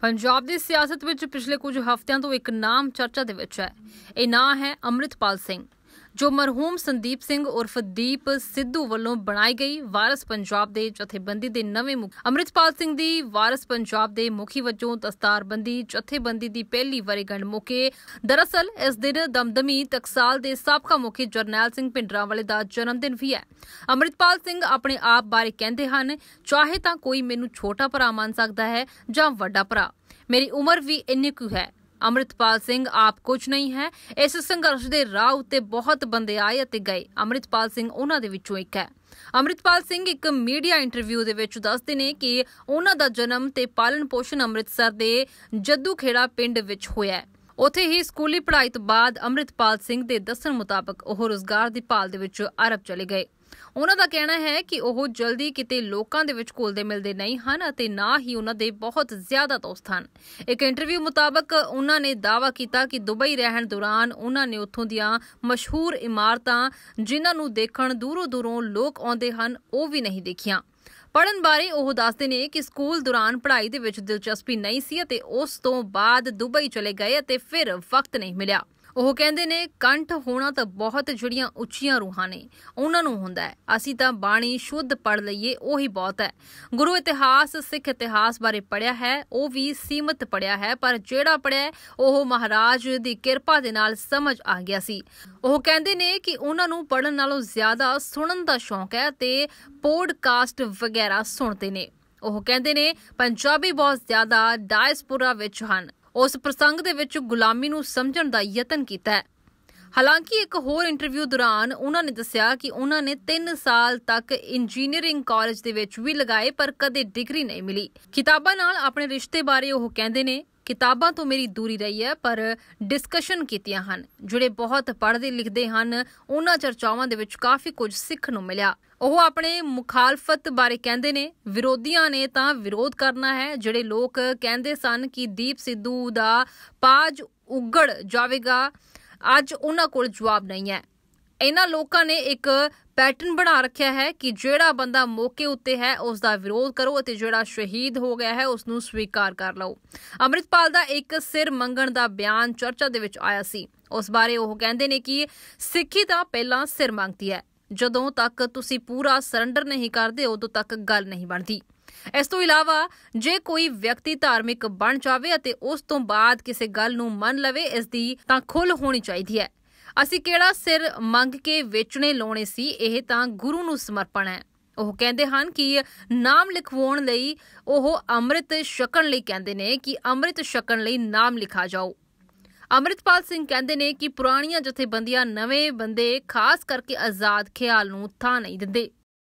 ਪੰਜਾਬ ਦੀ ਸਿਆਸਤ ਵਿੱਚ ਪਿਛਲੇ ਕੁਝ ਹਫ਼ਤਿਆਂ ਤੋਂ ਇੱਕ ਨਾਮ ਚਰਚਾ ਦੇ ਵਿੱਚ ਹੈ ਇਹ ਨਾਮ ਹੈ ਅਮਰਿਤਪਾਲ ਸਿੰਘ ਜੋ ਮਰਹੂਮ ਸੰਦੀਪ ਸਿੰਘ ਉਰਫ ਦੀਪ ਸਿੱਧੂ ਵੱਲੋਂ ਬਣਾਈ ਗਈ ਵਾਰਸ ਪੰਜਾਬ ਦੇ ਜਥੇਬੰਦੀ ਦੇ ਨਵੇਂ ਮੁਖ ਅਮਰਿਤਪਾਲ ਸਿੰਘ ਦੀ ਵਾਰਸ ਪੰਜਾਬ ਦੇ ਮੁਖੀ ਵਜੋਂ ਦਸਤਾਰਬੰਦੀ ਜਥੇਬੰਦੀ ਦੀ ਪਹਿਲੀ ਵਰੇਗੰਢ ਮੁਕੇ ਦਰਅਸਲ ਇਸ ਦਿਨ ਦਮਦਮੀ ਤਕਸਾਲ ਦੇ ਸਾਬਕਾ ਮੁਖੀ ਜਰਨੈਲ ਸਿੰਘ ਪਿੰਡਰਾਂਵਾਲੇ ਦਾ ਜਨਮ ਦਿਨ ਵੀ ਹੈ ਅਮਰਿਤਪਾਲ ਸਿੰਘ ਆਪਣੇ ਆਪ ਬਾਰੇ ਕਹਿੰਦੇ ਹਨ ਚਾਹੇ ਤਾਂ ਕੋਈ ਮੈਨੂੰ ਛੋਟਾ ਭਰਾ ਮੰਨ ਸਕਦਾ ਹੈ ਜਾਂ ਵੱਡਾ ਭਰਾ ਮੇਰੀ ਉਮਰ ਵੀ ਇੰਨੀ ਕੁ ਹੈ ਅਮਰਿਤਪਾਲ ਸਿੰਘ ਆਪ ਕੁਝ ਨਹੀਂ ਹੈ ਇਸ ਸੰਘਰਸ਼ ਦੇ ਰਾਹ ਉੱਤੇ ਬਹੁਤ ਬੰਦੇ ਆਏ ਅਤੇ ਗਏ ਅਮਰਿਤਪਾਲ ਸਿੰਘ ਉਹਨਾਂ ਦੇ ਵਿੱਚੋਂ ਇੱਕ ਹੈ ਅਮਰਿਤਪਾਲ ਸਿੰਘ ਇੱਕ ਮੀਡੀਆ ਇੰਟਰਵਿਊ ਦੇ ਵਿੱਚ ਦੱਸਦੇ ਨੇ ਕਿ ਉਹਨਾਂ ਦਾ ਜਨਮ ਤੇ ਪਾਲਣ ਪੋਸ਼ਣ ਅੰਮ੍ਰਿਤਸਰ ਦੇ ਜੱਦੂਖੇੜਾ ਪਿੰਡ ਵਿੱਚ ਹੋਇਆ ਉਥੇ ਹੀ ਸਕੂਲੀ ਪੜ੍ਹਾਈ ਤੋਂ ਬਾਅਦ ਅਮਰਿਤਪਾਲ ਸਿੰਘ ਦੇ ਦੱਸਣ ਮੁਤਾਬਕ ਉਹ ਰੋਜ਼ਗਾਰ ਦੀ ਭਾਲ ਦੇ ਵਿੱਚ ਅਰਬ ਚਲੇ ਗਏ ਉਹਨਾਂ ਦਾ ਕਹਿਣਾ ਹੈ ਕਿ ਉਹ ਜਲਦੀ ਕਿਤੇ ਲੋਕਾਂ ਦੇ ਵਿੱਚ ਕੋਲਦੇ ਮਿਲਦੇ ਨਹੀਂ ਹਨ ਅਤੇ ਨਾ ਹੀ ਉਹਨਾਂ ਦੇ ਬਹੁਤ ਜ਼ਿਆਦਾ ਦੋਸਤ ਹਨ ਇੱਕ ਇੰਟਰਵਿਊ ਮੁਤਾਬਕ ਉਹਨਾਂ ਨੇ ਦਾਅਵਾ ਕੀਤਾ ਕਿ ਦੁਬਈ ਰਹਿਣ ਦੌਰਾਨ ਉਹਨਾਂ ਨੇ ਉੱਥੋਂ ਦੀਆਂ ਮਸ਼ਹੂਰ ਇਮਾਰਤਾਂ ਜਿਨ੍ਹਾਂ ਨੂੰ ਦੇਖਣ ਦੂਰੋਂ ਦੂਰੋਂ ਲੋਕ ਆਉਂਦੇ ਹਨ ਉਹ ਵੀ ਨਹੀਂ ਦੇਖੀਆਂ ਪੜਨ ਬਾਰੇ ਉਹ ਦੱਸਦੇ ਨੇ ਕਿ ਸਕੂਲ ਦੌਰਾਨ ਪੜ੍ਹਾਈ ਦੇ ਵਿੱਚ ਦਿਲਚਸਪੀ ਨਹੀਂ ਸੀ ਅਤੇ ਉਸ ਤੋਂ ਬਾਅਦ ਦੁਬਈ ਚਲੇ ਗਏ ਅਤੇ ਫਿਰ ਵਕਤ ਨਹੀਂ ਮਿਲਿਆ ਉਹ ਕਹਿੰਦੇ ਨੇ ਕੰਠ ਹੋਣਾ ਤਾਂ ਬਹੁਤ ਜੁੜੀਆਂ ਉੱਚੀਆਂ ਰੂਹਾਂ ਨੇ ਉਹਨਾਂ ਨੂੰ ਹੁੰਦਾ ਹੈ ਅਸੀਂ ਤਾਂ ਬਾਣੀ ਸ਼ੁੱਧ ਪੜ ਲਈਏ ਉਹੀ ਬਹੁਤ ਹੈ ਗੁਰੂ ਇਤਿਹਾਸ ਸਿੱਖ ਇਤਿਹਾਸ ਬਾਰੇ ਪੜਿਆ ਹੈ ਉਹ ਵੀ ਸੀਮਤ ਪੜਿਆ ਹੈ ਪਰ ਜਿਹੜਾ ਪੜਿਆ ਉਹ ਮਹਾਰਾਜ ਦੀ ਕਿਰਪਾ ਦੇ ਨਾਲ ਸਮਝ ਆ ਗਿਆ ਸੀ ਉਹ ਕਹਿੰਦੇ ਨੇ ਕਿ ਉਹਨਾਂ ਨੂੰ ਪੜਨ ਨਾਲੋਂ ਜ਼ਿਆਦਾ ਸੁਣਨ ਦਾ ਸ਼ੌਂਕ ਹੈ ਤੇ ਪੋਡਕਾਸਟ ਵਗੈਰਾ ਸੁਣਦੇ ਨੇ ਉਹ ਕਹਿੰਦੇ ਨੇ ਪੰਜਾਬੀ ਬਹੁਤ ਜ਼ਿਆਦਾ ਡਾਇਸਪੋਰਾ ਵਿੱਚ ਹਨ ਉਸ ਪ੍ਰਸੰਗ ਦੇ ਵਿੱਚ ਗੁਲਾਮੀ ਨੂੰ ਸਮਝਣ ਦਾ ਯਤਨ ਕੀਤਾ ਹੈ ਹਾਲਾਂਕਿ ਇੱਕ ਹੋਰ ਇੰਟਰਵਿਊ ਦੌਰਾਨ ਉਹਨਾਂ ਨੇ ਦੱਸਿਆ ਕਿ ਉਹਨਾਂ ਨੇ 3 ਸਾਲ ਤੱਕ ਇੰਜੀਨੀਅਰਿੰਗ ਕਾਲਜ ਦੇ ਵਿੱਚ ਵੀ ਲਗਾਏ ਪਰ ਕਦੇ ਡਿਗਰੀ ਨਹੀਂ ਮਿਲੀ ਕਿਤਾਬਾਂ ਨਾਲ ਆਪਣੇ ਰਿਸ਼ਤੇ ਬਾਰੇ ਉਹ ਕਹਿੰਦੇ ਨੇ ਕਿਤਾਬਾਂ ਤੋਂ ਮੇਰੀ ਦੂਰੀ ਰਹੀ ਹੈ ਪਰ ਡਿਸਕਸ਼ਨ ਕੀਤੀਆਂ ਹਨ ਜਿਹੜੇ ਬਹੁਤ ਪੜ੍ਹਦੇ ਲਿਖਦੇ ਹਨ ਉਹਨਾਂ ਚਰਚਾਵਾਂ ਦੇ ਵਿੱਚ ਕਾਫੀ ਕੁਝ ਸਿੱਖਣ ਨੂੰ ਮਿਲਿਆ ਉਹ ਆਪਣੇ ਮੁਖਾਲਫਤ ਬਾਰੇ ਕਹਿੰਦੇ ਨੇ ਵਿਰੋਧੀਆਂ ਨੇ ਤਾਂ ਵਿਰੋਧ ਕਰਨਾ ਹੈ ਜਿਹੜੇ ਲੋਕ ਕਹਿੰਦੇ ਸਨ ਕਿ ਦੀਪ ਸਿੱਧੂ ਦਾ ਪਾਜ ਉਗੜ ਜਾਵੇਗਾ ਅੱਜ ਉਹਨਾਂ ਕੋਲ ਜਵਾਬ ਨਹੀਂ ਹੈ ਇਹਨਾਂ ਲੋਕਾਂ ਨੇ ਇੱਕ ਪੈਟਰਨ ਬਣਾ ਰੱਖਿਆ ਹੈ ਕਿ ਜਿਹੜਾ ਬੰਦਾ ਮੌਕੇ ਉੱਤੇ ਹੈ ਉਸ ਦਾ ਵਿਰੋਧ ਕਰੋ ਅਤੇ ਜਿਹੜਾ ਸ਼ਹੀਦ ਹੋ ਗਿਆ ਹੈ ਉਸ ਨੂੰ ਸਵੀਕਾਰ ਕਰ ਲਓ ਅਮਰਿਤਪਾਲ ਦਾ ਇੱਕ ਸਿਰ ਮੰਗਣ ਦਾ ਬਿਆਨ ਚਰਚਾ ਦੇ ਵਿੱਚ ਆਇਆ ਸੀ ਉਸ ਬਾਰੇ ਉਹ ਕਹਿੰਦੇ ਨੇ ਕਿ ਸਿੱਖੀ ਤਾਂ ਪਹਿਲਾਂ ਸਿਰ ਮੰਗਦੀ ਹੈ ਜਦੋਂ ਤੱਕ ਤੁਸੀਂ ਪੂਰਾ ਸਰੈਂਡਰ ਨਹੀਂ ਕਰਦੇ ਉਦੋਂ ਤੱਕ ਗੱਲ ਨਹੀਂ ਬਣਦੀ ਇਸ ਤੋਂ ਇਲਾਵਾ ਜੇ ਕੋਈ ਵਿਅਕਤੀ ਧਾਰਮਿਕ ਬਣ ਜਾਵੇ ਅਤੇ ਉਸ ਤੋਂ ਬਾਅਦ ਕਿਸੇ ਗੱਲ ਨੂੰ ਮੰਨ ਲਵੇ ਇਸ ਦੀ ਤਾਂ ਖੁੱਲ ਹੋਣੀ ਚਾਹੀਦੀ ਹੈ ਅਸੀਂ ਕਿਹੜਾ ਸਿਰ ਮੰਗ ਕੇ ਵੇਚਣੇ ਲਾਉਣੇ ਸੀ ਇਹ ਤਾਂ ਗੁਰੂ ਨੂੰ ਸਮਰਪਣ ਹੈ ਉਹ ਕਹਿੰਦੇ ਹਨ ਕਿ ਨਾਮ ਲਿਖਵਾਉਣ ਲਈ ਉਹ ਅੰਮ੍ਰਿਤ ਛਕਣ ਲਈ ਕਹਿੰਦੇ ਨੇ ਕਿ ਅੰਮ੍ਰਿਤ ਛਕਣ ਲਈ ਨਾਮ ਲਿਖਾ ਜਾਓ ਅੰਮ੍ਰਿਤਪਾਲ ਸਿੰਘ ਕਹਿੰਦੇ ਨੇ ਕਿ ਪੁਰਾਣੀਆਂ ਜਥੇਬੰਦੀਆਂ ਨਵੇਂ ਬੰਦੇ ਖਾਸ ਕਰਕੇ ਆਜ਼ਾਦ ਖਿਆਲ ਨੂੰ ਥਾਂ ਨਹੀਂ ਦਿੰਦੇ